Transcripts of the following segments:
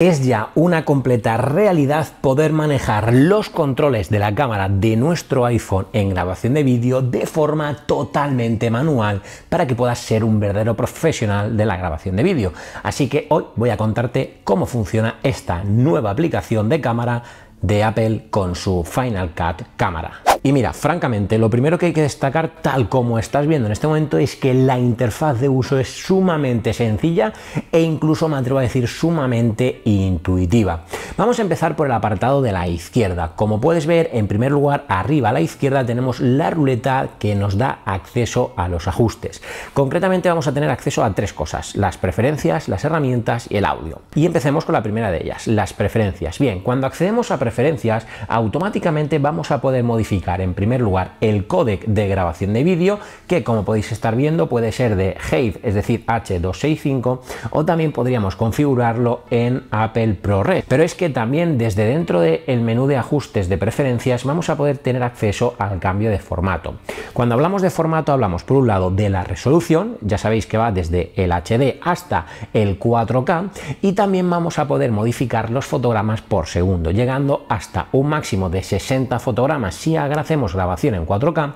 Es ya una completa realidad poder manejar los controles de la cámara de nuestro iPhone en grabación de vídeo de forma totalmente manual para que puedas ser un verdadero profesional de la grabación de vídeo. Así que hoy voy a contarte cómo funciona esta nueva aplicación de cámara de Apple con su Final Cut Cámara. Y mira, francamente, lo primero que hay que destacar, tal como estás viendo en este momento, es que la interfaz de uso es sumamente sencilla e incluso me atrevo a decir sumamente intuitiva. Vamos a empezar por el apartado de la izquierda. Como puedes ver, en primer lugar, arriba a la izquierda tenemos la ruleta que nos da acceso a los ajustes. Concretamente vamos a tener acceso a tres cosas, las preferencias, las herramientas y el audio. Y empecemos con la primera de ellas, las preferencias. Bien, cuando accedemos a preferencias, automáticamente vamos a poder modificar en primer lugar el codec de grabación de vídeo, que como podéis estar viendo puede ser de HAVE, es decir, H265, o también podríamos configurarlo en Apple ProRes. Pero es que también desde dentro del menú de ajustes de preferencias vamos a poder tener acceso al cambio de formato. Cuando hablamos de formato hablamos por un lado de la resolución, ya sabéis que va desde el HD hasta el 4K, y también vamos a poder modificar los fotogramas por segundo, llegando hasta un máximo de 60 fotogramas si agregamos hacemos grabación en 4K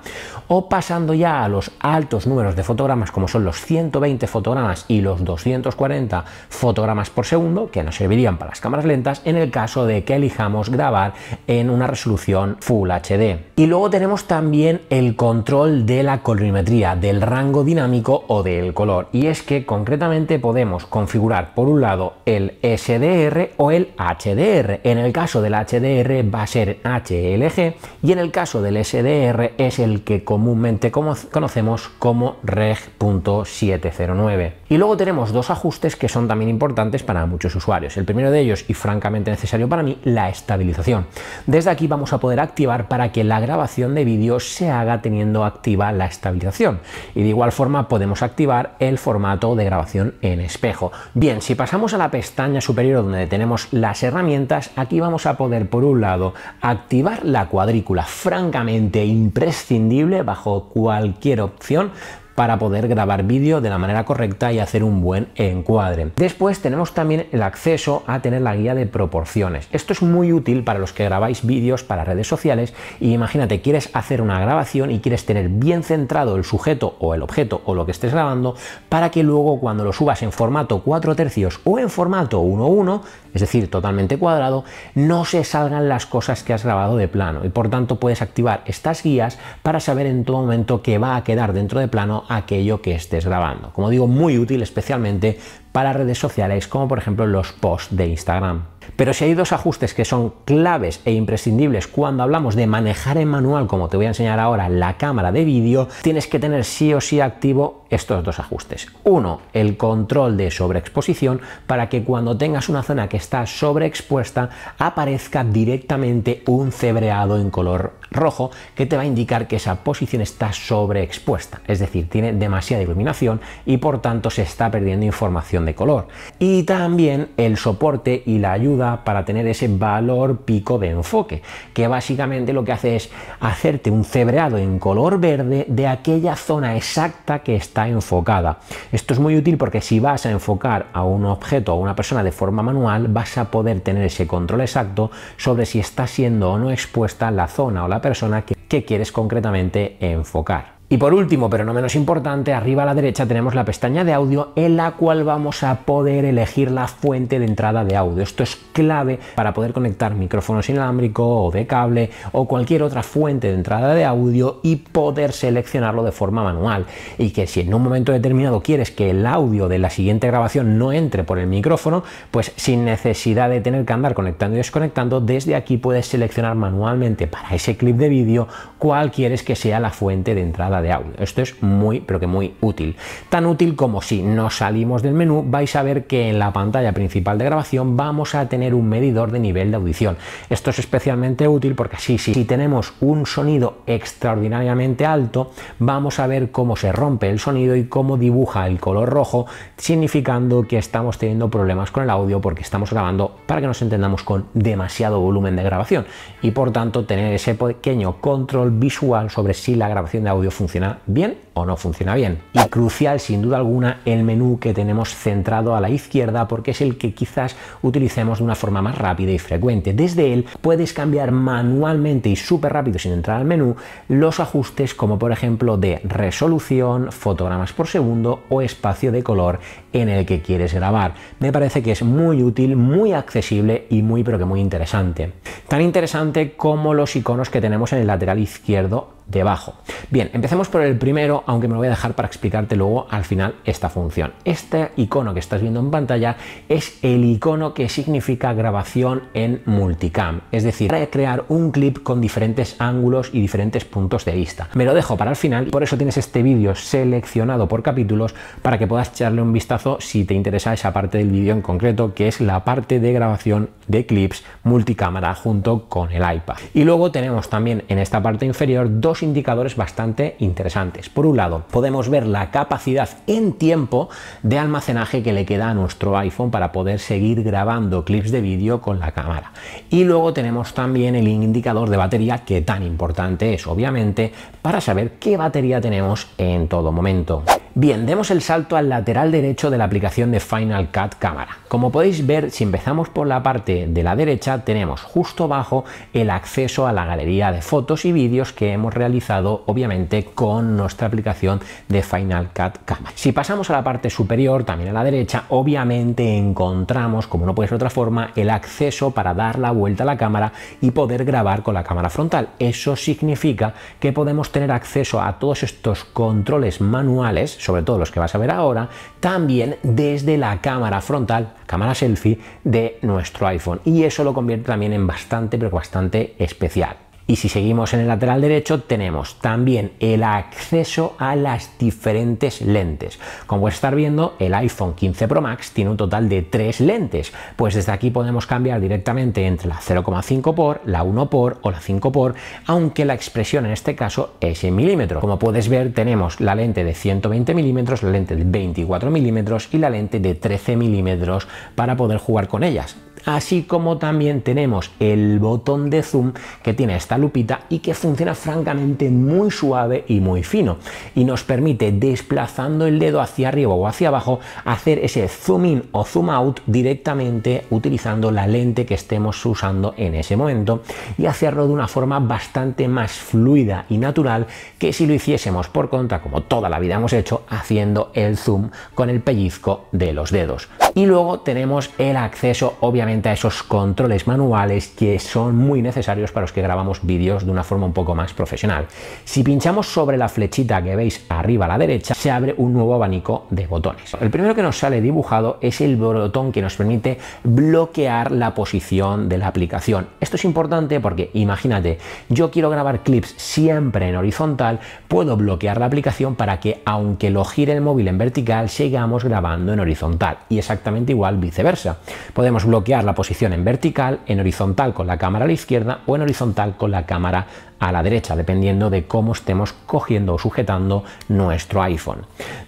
o pasando ya a los altos números de fotogramas como son los 120 fotogramas y los 240 fotogramas por segundo que nos servirían para las cámaras lentas en el caso de que elijamos grabar en una resolución Full HD. Y luego tenemos también el control de la colorimetría, del rango dinámico o del color y es que concretamente podemos configurar por un lado el SDR o el HDR. En el caso del HDR va a ser HLG y en el caso del SDR es el que comúnmente conocemos como reg.709. Y luego tenemos dos ajustes que son también importantes para muchos usuarios. El primero de ellos, y francamente necesario para mí, la estabilización. Desde aquí vamos a poder activar para que la grabación de vídeo se haga teniendo activa la estabilización. Y de igual forma podemos activar el formato de grabación en espejo. Bien, si pasamos a la pestaña superior donde tenemos las herramientas, aquí vamos a poder por un lado activar la cuadrícula francamente imprescindible bajo cualquier opción para poder grabar vídeo de la manera correcta y hacer un buen encuadre. Después tenemos también el acceso a tener la guía de proporciones. Esto es muy útil para los que grabáis vídeos para redes sociales y imagínate, quieres hacer una grabación y quieres tener bien centrado el sujeto o el objeto o lo que estés grabando para que luego cuando lo subas en formato 4 tercios o en formato 1-1, es decir, totalmente cuadrado, no se salgan las cosas que has grabado de plano y por tanto puedes activar estas guías para saber en todo momento qué va a quedar dentro de plano aquello que estés grabando. Como digo, muy útil especialmente para redes sociales como por ejemplo los posts de Instagram. Pero si hay dos ajustes que son claves e imprescindibles cuando hablamos de manejar en manual, como te voy a enseñar ahora, la cámara de vídeo, tienes que tener sí o sí activo estos dos ajustes. Uno, el control de sobreexposición para que cuando tengas una zona que está sobreexpuesta aparezca directamente un cebreado en color rojo que te va a indicar que esa posición está sobreexpuesta, es decir, tiene demasiada iluminación y por tanto se está perdiendo información de color. Y también el soporte y la ayuda para tener ese valor pico de enfoque, que básicamente lo que hace es hacerte un cebreado en color verde de aquella zona exacta que está enfocada. Esto es muy útil porque si vas a enfocar a un objeto o a una persona de forma manual, vas a poder tener ese control exacto sobre si está siendo o no expuesta la zona o la persona que quieres concretamente enfocar. Y por último, pero no menos importante, arriba a la derecha tenemos la pestaña de audio en la cual vamos a poder elegir la fuente de entrada de audio. Esto es clave para poder conectar micrófonos inalámbricos o de cable o cualquier otra fuente de entrada de audio y poder seleccionarlo de forma manual. Y que si en un momento determinado quieres que el audio de la siguiente grabación no entre por el micrófono, pues sin necesidad de tener que andar conectando y desconectando, desde aquí puedes seleccionar manualmente para ese clip de vídeo cuál quieres que sea la fuente de entrada audio. Esto es muy, pero que muy útil. Tan útil como si nos salimos del menú, vais a ver que en la pantalla principal de grabación vamos a tener un medidor de nivel de audición. Esto es especialmente útil porque así, si, si tenemos un sonido extraordinariamente alto, vamos a ver cómo se rompe el sonido y cómo dibuja el color rojo, significando que estamos teniendo problemas con el audio porque estamos grabando, para que nos entendamos, con demasiado volumen de grabación. Y por tanto, tener ese pequeño control visual sobre si la grabación de audio funciona funciona bien o no funciona bien. Y crucial, sin duda alguna, el menú que tenemos centrado a la izquierda porque es el que quizás utilicemos de una forma más rápida y frecuente. Desde él puedes cambiar manualmente y súper rápido sin entrar al menú los ajustes como por ejemplo de resolución, fotogramas por segundo o espacio de color en el que quieres grabar. Me parece que es muy útil, muy accesible y muy pero que muy interesante. Tan interesante como los iconos que tenemos en el lateral izquierdo debajo. Bien, empecemos por el primero aunque me lo voy a dejar para explicarte luego al final esta función. Este icono que estás viendo en pantalla es el icono que significa grabación en multicam, es decir, para crear un clip con diferentes ángulos y diferentes puntos de vista. Me lo dejo para el final, y por eso tienes este vídeo seleccionado por capítulos para que puedas echarle un vistazo si te interesa esa parte del vídeo en concreto, que es la parte de grabación de clips multicámara junto con el iPad. Y luego tenemos también en esta parte inferior dos indicadores bastante interesantes. Por un lado, podemos ver la capacidad en tiempo de almacenaje que le queda a nuestro iPhone para poder seguir grabando clips de vídeo con la cámara. Y luego tenemos también el indicador de batería que tan importante es, obviamente, para saber qué batería tenemos en todo momento. Bien, demos el salto al lateral derecho de la aplicación de Final Cut Cámara. Como podéis ver, si empezamos por la parte de la derecha, tenemos justo abajo el acceso a la galería de fotos y vídeos que hemos realizado, obviamente, con nuestra aplicación de Final Cut Cámara. Si pasamos a la parte superior, también a la derecha, obviamente encontramos, como no puede ser de otra forma, el acceso para dar la vuelta a la cámara y poder grabar con la cámara frontal. Eso significa que podemos tener acceso a todos estos controles manuales sobre todo los que vas a ver ahora, también desde la cámara frontal, cámara selfie de nuestro iPhone. Y eso lo convierte también en bastante, pero bastante especial. Y si seguimos en el lateral derecho, tenemos también el acceso a las diferentes lentes. Como puedes estar viendo, el iPhone 15 Pro Max tiene un total de tres lentes. Pues desde aquí podemos cambiar directamente entre la 0,5 por, la 1 por o la 5 por, aunque la expresión en este caso es en milímetros. Como puedes ver, tenemos la lente de 120 milímetros, la lente de 24 milímetros y la lente de 13 milímetros para poder jugar con ellas así como también tenemos el botón de zoom que tiene esta lupita y que funciona francamente muy suave y muy fino y nos permite desplazando el dedo hacia arriba o hacia abajo hacer ese zoom in o zoom out directamente utilizando la lente que estemos usando en ese momento y hacerlo de una forma bastante más fluida y natural que si lo hiciésemos por contra como toda la vida hemos hecho haciendo el zoom con el pellizco de los dedos. Y luego tenemos el acceso, obviamente, a esos controles manuales que son muy necesarios para los que grabamos vídeos de una forma un poco más profesional. Si pinchamos sobre la flechita que veis arriba a la derecha, se abre un nuevo abanico de botones. El primero que nos sale dibujado es el botón que nos permite bloquear la posición de la aplicación. Esto es importante porque, imagínate, yo quiero grabar clips siempre en horizontal, puedo bloquear la aplicación para que, aunque lo gire el móvil en vertical, sigamos grabando en horizontal. Y exactamente exactamente igual viceversa. Podemos bloquear la posición en vertical, en horizontal con la cámara a la izquierda o en horizontal con la cámara a la derecha, dependiendo de cómo estemos cogiendo o sujetando nuestro iPhone.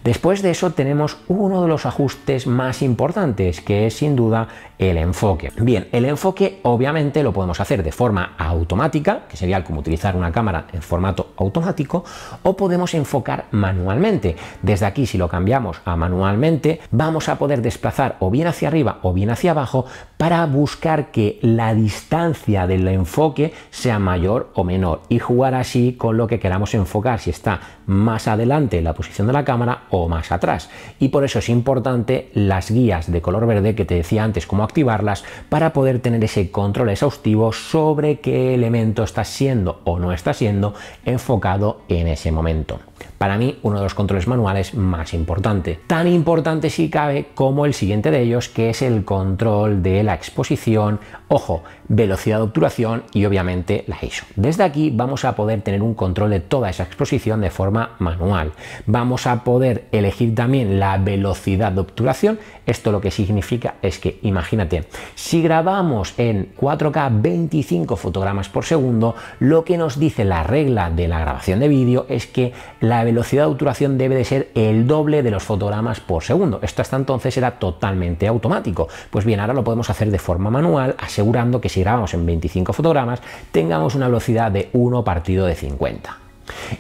Después de eso tenemos uno de los ajustes más importantes, que es sin duda el enfoque. Bien, el enfoque obviamente lo podemos hacer de forma automática, que sería como utilizar una cámara en formato automático, o podemos enfocar manualmente. Desde aquí, si lo cambiamos a manualmente, vamos a poder desplazar o bien hacia arriba o bien hacia abajo para buscar que la distancia del enfoque sea mayor o menor y jugar así con lo que queramos enfocar, si está más adelante la posición de la cámara o más atrás. Y por eso es importante las guías de color verde que te decía antes, cómo activarlas, para poder tener ese control exhaustivo sobre qué elemento está siendo o no está siendo enfocado en ese momento. Para mí, uno de los controles manuales más importante. Tan importante si cabe como el siguiente de ellos, que es el control de la exposición, ojo, velocidad de obturación y obviamente la ISO. Desde aquí vamos a poder tener un control de toda esa exposición de forma manual. Vamos a poder elegir también la velocidad de obturación. Esto lo que significa es que, imagínate, si grabamos en 4K 25 fotogramas por segundo, lo que nos dice la regla de la grabación de vídeo es que la velocidad de obturación debe de ser el doble de los fotogramas por segundo. Esto hasta entonces era totalmente automático. Pues bien, ahora lo podemos hacer de forma manual, asegurando que si grabamos en 25 fotogramas, tengamos una velocidad de 1 partido de 50.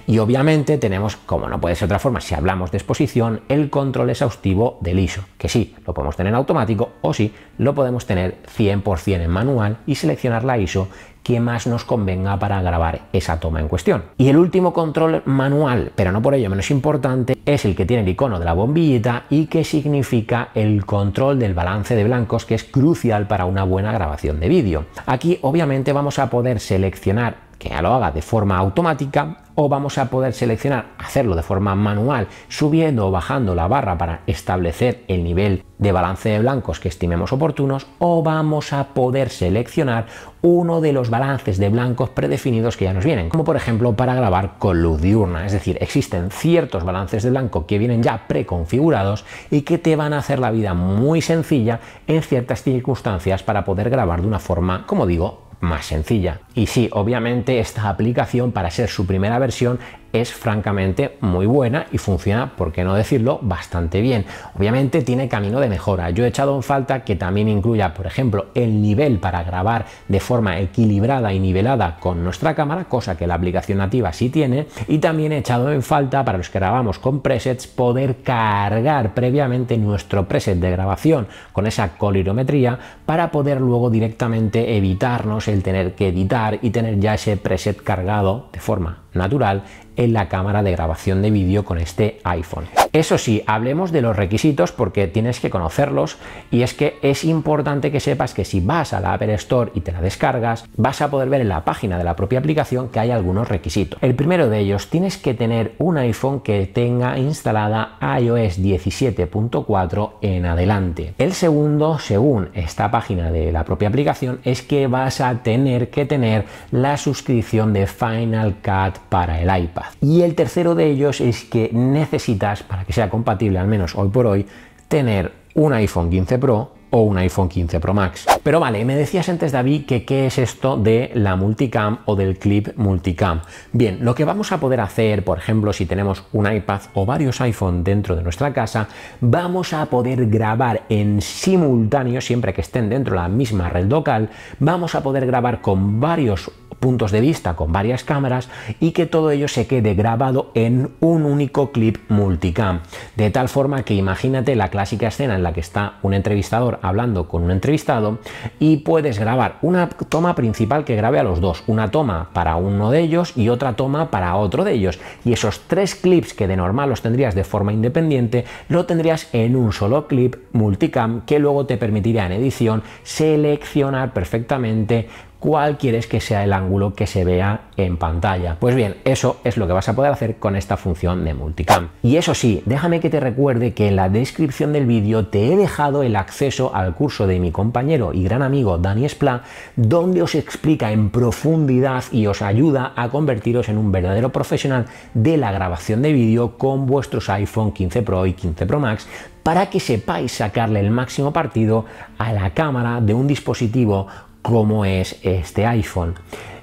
Y obviamente tenemos, como no puede ser otra forma, si hablamos de exposición, el control exhaustivo del ISO, que sí, lo podemos tener automático o sí, lo podemos tener 100% en manual y seleccionar la ISO que más nos convenga para grabar esa toma en cuestión. Y el último control manual, pero no por ello menos importante, es el que tiene el icono de la bombillita y que significa el control del balance de blancos que es crucial para una buena grabación de vídeo. Aquí obviamente vamos a poder seleccionar que ya lo haga de forma automática o vamos a poder seleccionar hacerlo de forma manual, subiendo o bajando la barra para establecer el nivel de balance de blancos que estimemos oportunos o vamos a poder seleccionar uno de los balances de blancos predefinidos que ya nos vienen, como por ejemplo para grabar con luz diurna, es decir, existen ciertos balances de blanco que vienen ya preconfigurados y que te van a hacer la vida muy sencilla en ciertas circunstancias para poder grabar de una forma, como digo, más sencilla. Y sí, obviamente esta aplicación para ser su primera versión es francamente muy buena y funciona, por qué no decirlo, bastante bien. Obviamente tiene camino de mejora. Yo he echado en falta que también incluya, por ejemplo, el nivel para grabar de forma equilibrada y nivelada con nuestra cámara, cosa que la aplicación nativa sí tiene, y también he echado en falta para los que grabamos con presets poder cargar previamente nuestro preset de grabación con esa colorimetría para poder luego directamente evitarnos el tener que editar y tener ya ese preset cargado de forma natural en la cámara de grabación de vídeo con este iPhone. Eso sí, hablemos de los requisitos porque tienes que conocerlos y es que es importante que sepas que si vas a la Apple Store y te la descargas, vas a poder ver en la página de la propia aplicación que hay algunos requisitos. El primero de ellos, tienes que tener un iPhone que tenga instalada iOS 17.4 en adelante. El segundo, según esta página de la propia aplicación, es que vas a tener que tener la suscripción de Final Cut para el iPad. Y el tercero de ellos es que necesitas para que sea compatible, al menos hoy por hoy, tener un iPhone 15 Pro o un iPhone 15 Pro Max. Pero vale, me decías antes David que qué es esto de la multicam o del clip multicam. Bien, lo que vamos a poder hacer, por ejemplo, si tenemos un iPad o varios iPhone dentro de nuestra casa, vamos a poder grabar en simultáneo, siempre que estén dentro de la misma red local, vamos a poder grabar con varios puntos de vista con varias cámaras y que todo ello se quede grabado en un único clip multicam. De tal forma que imagínate la clásica escena en la que está un entrevistador hablando con un entrevistado y puedes grabar una toma principal que grabe a los dos, una toma para uno de ellos y otra toma para otro de ellos. Y esos tres clips que de normal los tendrías de forma independiente, lo tendrías en un solo clip multicam que luego te permitiría en edición seleccionar perfectamente cuál quieres que sea el ángulo que se vea en pantalla. Pues bien, eso es lo que vas a poder hacer con esta función de multicam. Y eso sí, déjame que te recuerde que en la descripción del vídeo te he dejado el acceso al curso de mi compañero y gran amigo Dani plan donde os explica en profundidad y os ayuda a convertiros en un verdadero profesional de la grabación de vídeo con vuestros iPhone 15 Pro y 15 Pro Max, para que sepáis sacarle el máximo partido a la cámara de un dispositivo como es este iPhone.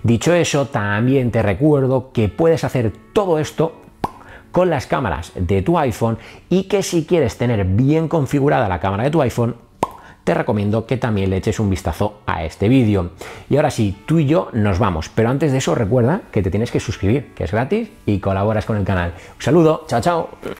Dicho eso, también te recuerdo que puedes hacer todo esto con las cámaras de tu iPhone y que si quieres tener bien configurada la cámara de tu iPhone, te recomiendo que también le eches un vistazo a este vídeo. Y ahora sí, tú y yo nos vamos, pero antes de eso recuerda que te tienes que suscribir, que es gratis y colaboras con el canal. Un saludo, chao chao.